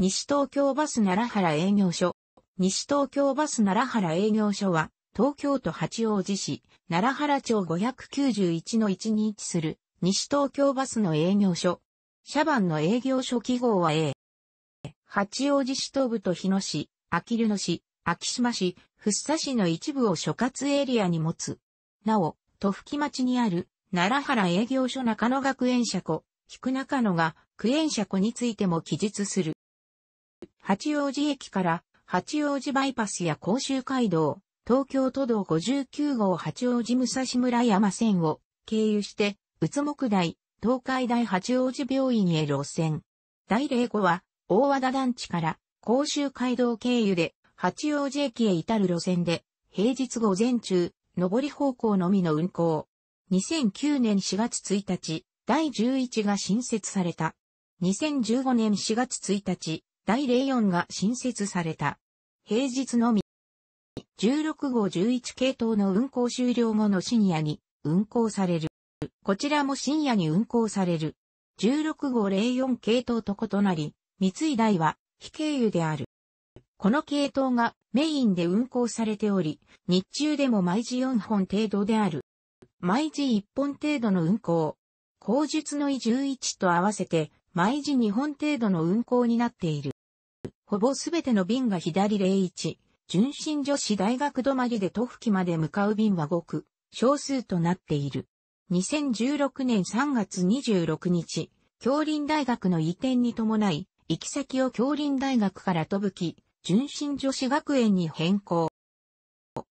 西東京バス奈良原営業所。西東京バス奈良原営業所は、東京都八王子市、奈良原町591の1に位置する、西東京バスの営業所。社番の営業所記号は A。八王子市東部と日野市、秋留野市、秋島市、福生市の一部を所轄エリアに持つ。なお、都吹町にある、奈良原営業所中野学園車庫、菊中野が、区園車庫についても記述する。八王子駅から八王子バイパスや甲州街道、東京都道59号八王子武蔵村山線を経由して、宇都木台、東海大八王子病院へ路線。第05は、大和田団地から甲州街道経由で、八王子駅へ至る路線で、平日午前中、上り方向のみの運行。2009年4月1日、第11が新設された。2015年4月1日、第04が新設された。平日のみ、16号11系統の運行終了後の深夜に運行される。こちらも深夜に運行される。16号04系統と異なり、三井台は非経由である。この系統がメインで運行されており、日中でも毎時4本程度である。毎時1本程度の運行。口述の11と合わせて、毎時2本程度の運行になっている。ほぼすべての便が左01、純真女子大学止まりで都府期まで向かう便はごく少数となっている。2016年3月26日、京林大学の移転に伴い、行き先を京林大学から飛ぶき、純真女子学園に変更。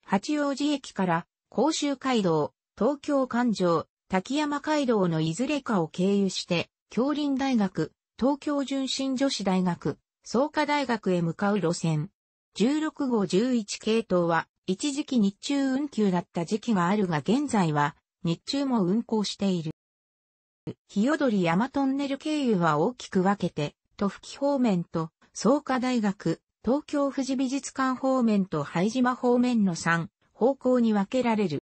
八王子駅から甲州街道、東京環状、滝山街道のいずれかを経由して、京林大学、東京純真女子大学、創価大学へ向かう路線。16号11系統は、一時期日中運休だった時期があるが現在は、日中も運行している。日踊り山トンネル経由は大きく分けて、都府方面と、創価大学、東京富士美術館方面と拝島方面の3方向に分けられる。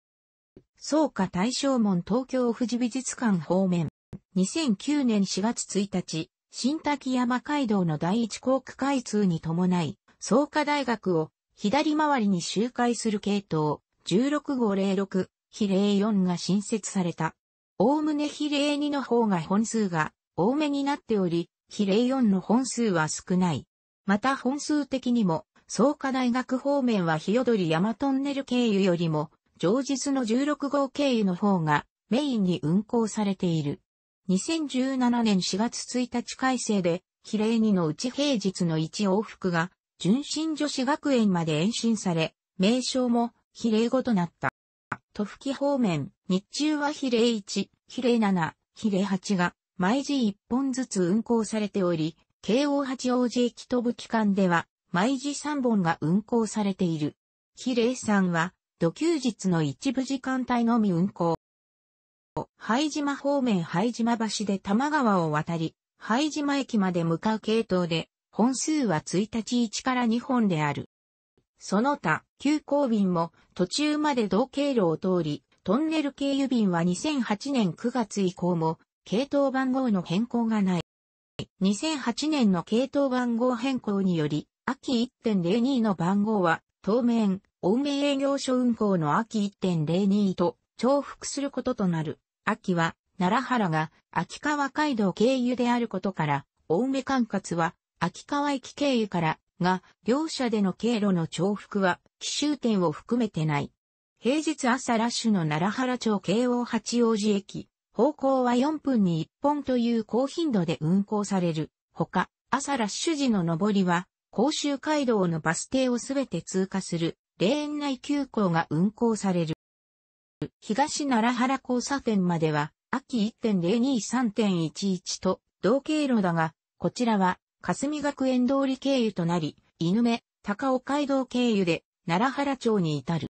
創価大正門東京富士美術館方面。2009年4月1日、新滝山街道の第一航空開通に伴い、創価大学を左回りに周回する系統16号06比例4が新設された。おおむね比例2の方が本数が多めになっており、比例4の本数は少ない。また本数的にも、創価大学方面は日踊り山トンネル経由よりも、上日の16号経由の方がメインに運行されている。2017年4月1日改正で、比例2のうち平日の1往復が、純真女子学園まで延伸され、名称も比例5となった。都府記方面、日中は比例1、比例7、比例8が、毎時1本ずつ運行されており、京王八王子駅飛ぶ機関では、毎時3本が運行されている。比例3は、土休日の一部時間帯のみ運行。拝島方面拝島橋で多摩川を渡り、拝島駅まで向かう系統で、本数は1日1から2本である。その他、急行便も途中まで同経路を通り、トンネル経由便は2008年9月以降も、系統番号の変更がない。2008年の系統番号変更により、秋1.02の番号は、当面、青梅営業所運行の秋1.02と重複することとなる。秋は、奈良原が秋川街道経由であることから、青梅管轄は秋川駅経由からが、両者での経路の重複は、奇襲点を含めてない。平日朝ラッシュの奈良原町京王八王子駅、方向は4分に1本という高頻度で運行される。ほか、朝ラッシュ時の上りは、甲州街道のバス停をすべて通過する、レーン内急行が運行される。東奈良原交差点までは、秋1.023.11と同経路だが、こちらは、霞学園通り経由となり、犬目、高尾街道経由で、奈良原町に至る。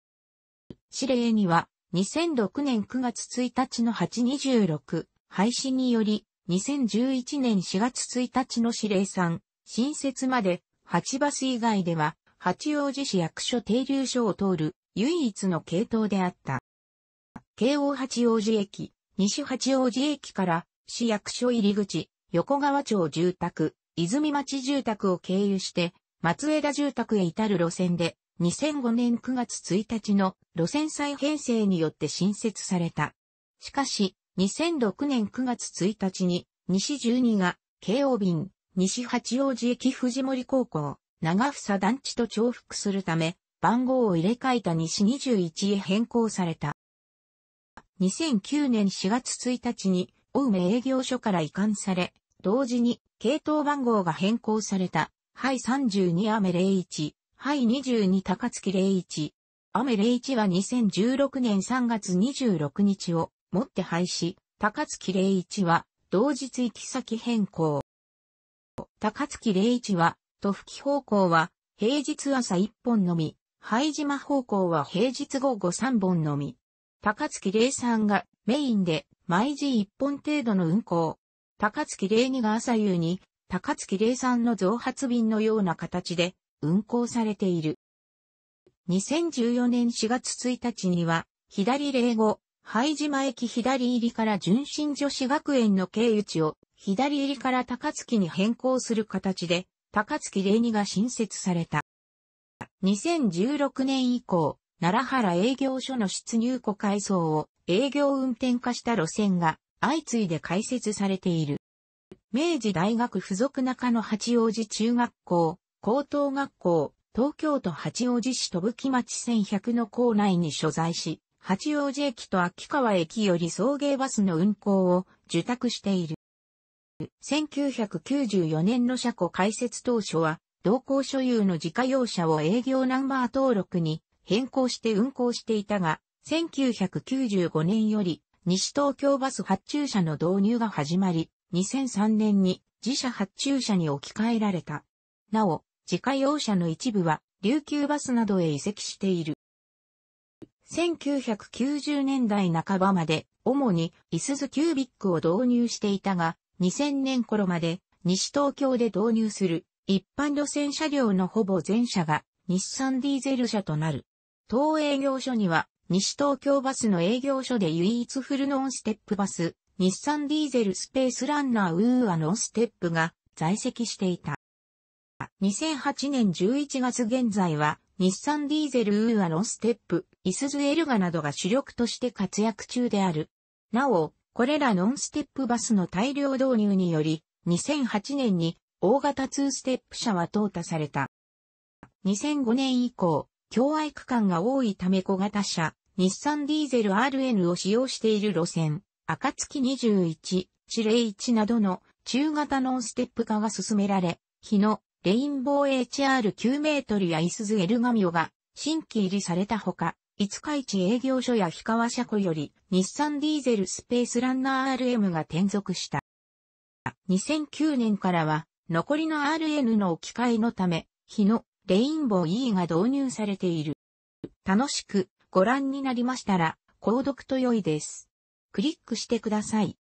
指令には、2006年9月1日の826廃止により、2011年4月1日の指令3、新設まで、8バス以外では、八王子市役所停留所を通る唯一の系統であった。京王八王子駅、西八王子駅から市役所入り口、横川町住宅、泉町住宅を経由して、松枝住宅へ至る路線で、2005年9月1日の路線再編成によって新設された。しかし、2006年9月1日に、西12が、京王便、西八王子駅藤森高校、長房団地と重複するため、番号を入れ替えた西21へ変更された。2009年4月1日に、青梅営業所から移管され、同時に、系統番号が変更された、ハイ32アメ01、ハイ22高月01、アメ01は2016年3月26日をもって廃止、高月01は同日行き先変更。高月01は、都吹き方向は平日朝1本のみ、灰島方向は平日午後3本のみ。高槻礼3がメインで毎時1本程度の運行。高槻礼2が朝夕に高槻礼3の増発便のような形で運行されている。2014年4月1日には左礼5、灰島駅左入りから純真女子学園の経由地を左入りから高槻に変更する形で高槻礼2が新設された。2016年以降、奈良原営業所の出入庫改装を営業運転化した路線が相次いで開設されている。明治大学附属中野八王子中学校、高等学校、東京都八王子市戸吹町1100の校内に所在し、八王子駅と秋川駅より送迎バスの運行を受託している。1994年の車庫開設当初は、同行所有の自家用車を営業ナンバー登録に変更して運行していたが、1995年より西東京バス発注車の導入が始まり、2003年に自社発注車に置き換えられた。なお、自家用車の一部は琉球バスなどへ移籍している。1990年代半ばまで主にイスズキュービックを導入していたが、2000年頃まで西東京で導入する一般路線車両のほぼ全車が日産ディーゼル車となる。当営業所には、西東京バスの営業所で唯一フルノンステップバス、日産ディーゼルスペースランナーウーアノンステップが在籍していた。2008年11月現在は、日産ディーゼルウーアノンステップ、イスズエルガなどが主力として活躍中である。なお、これらノンステップバスの大量導入により、2008年に大型2ステップ車は淘汰された。2005年以降、共愛区間が多いため小型車、日産ディーゼル RN を使用している路線、暁21、地霊1などの中型ノンステップ化が進められ、日野、レインボー HR9 メートルやイスズエルガミオが新規入りされたほか、五日市営業所や氷川車庫より日産ディーゼルスペースランナー RM が転属した。2009年からは残りの RN の置き換えのため、日野レインボー E が導入されている。楽しくご覧になりましたら、購読と良いです。クリックしてください。